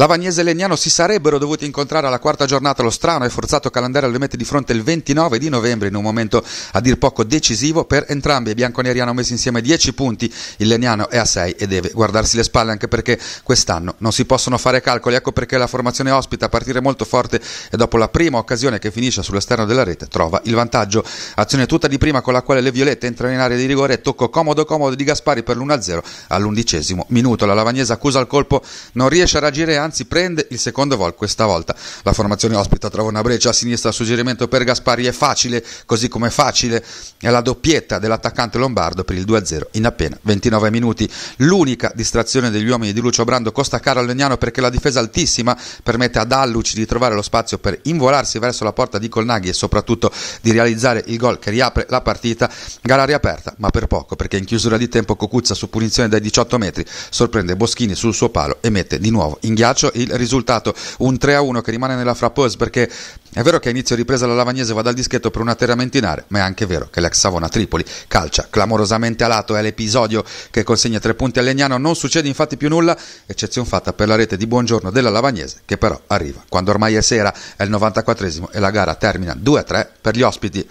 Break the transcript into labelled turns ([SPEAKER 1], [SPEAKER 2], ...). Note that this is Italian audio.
[SPEAKER 1] Lavagnese e Legnano si sarebbero dovuti incontrare alla quarta giornata. Lo strano e forzato calendario le mette di fronte il 29 di novembre in un momento a dir poco decisivo per entrambi. I bianconeri hanno messo insieme 10 punti, il Legnano è a 6 e deve guardarsi le spalle anche perché quest'anno non si possono fare calcoli. Ecco perché la formazione ospita a partire molto forte e dopo la prima occasione che finisce sull'esterno della rete trova il vantaggio. Azione tutta di prima con la quale le violette entrano in area di rigore e tocco comodo comodo di Gaspari per l'1-0 all'undicesimo minuto. La Lavagnese accusa il colpo, non riesce a reagire anzi anzi prende il secondo gol questa volta. La formazione ospita trova una breccia a sinistra, suggerimento per Gaspari è facile, così come facile è la doppietta dell'attaccante lombardo per il 2-0 in appena 29 minuti. L'unica distrazione degli uomini di Lucio Brando costa caro al Legnano perché la difesa altissima permette ad Alluci di trovare lo spazio per involarsi verso la porta di Colnaghi e soprattutto di realizzare il gol che riapre la partita. Gara riaperta, ma per poco perché in chiusura di tempo Cocuzza su punizione dai 18 metri sorprende Boschini sul suo palo e mette di nuovo in ghiaccio calcio il risultato, un 3-1 a che rimane nella frappose perché è vero che a inizio ripresa la Lavagnese va dal dischetto per una terramentinare, ma è anche vero che l'ex Savona Tripoli calcia clamorosamente a lato, è l'episodio che consegna tre punti a Legnano, non succede infatti più nulla, eccezione fatta per la rete di buongiorno della Lavagnese che però arriva quando ormai è sera, è il 94 e la gara termina 2-3 a per gli ospiti.